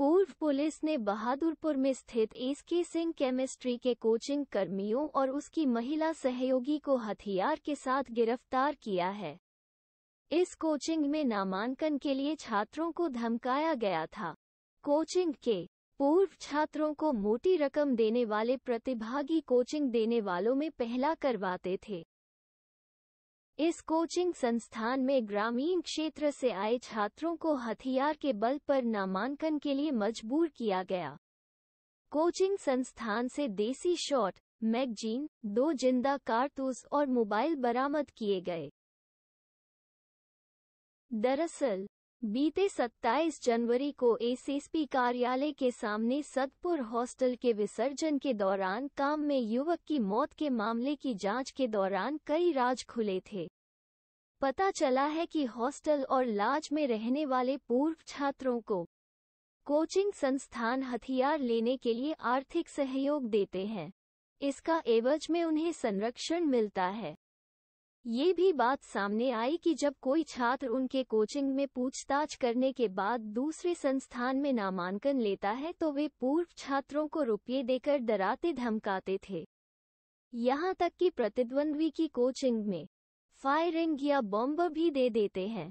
पूर्व पुलिस ने बहादुरपुर में स्थित एस के सिंह केमिस्ट्री के कोचिंग कर्मियों और उसकी महिला सहयोगी को हथियार के साथ गिरफ्तार किया है इस कोचिंग में नामांकन के लिए छात्रों को धमकाया गया था कोचिंग के पूर्व छात्रों को मोटी रकम देने वाले प्रतिभागी कोचिंग देने वालों में पहला करवाते थे इस कोचिंग संस्थान में ग्रामीण क्षेत्र से आए छात्रों को हथियार के बल पर नामांकन के लिए मजबूर किया गया कोचिंग संस्थान से देसी शॉट मैगजीन दो जिंदा कारतूस और मोबाइल बरामद किए गए दरअसल बीते 27 जनवरी को एसएसपी कार्यालय के सामने सतपुर हॉस्टल के विसर्जन के दौरान काम में युवक की मौत के मामले की जांच के दौरान कई राज खुले थे पता चला है कि हॉस्टल और लाज में रहने वाले पूर्व छात्रों को कोचिंग संस्थान हथियार लेने के लिए आर्थिक सहयोग देते हैं इसका एवज में उन्हें संरक्षण मिलता है ये भी बात सामने आई कि जब कोई छात्र उनके कोचिंग में पूछताछ करने के बाद दूसरे संस्थान में नामांकन लेता है तो वे पूर्व छात्रों को रुपये देकर डराते धमकाते थे यहाँ तक कि प्रतिद्वंद्वी की कोचिंग में फायरिंग या बॉम्ब भी दे देते हैं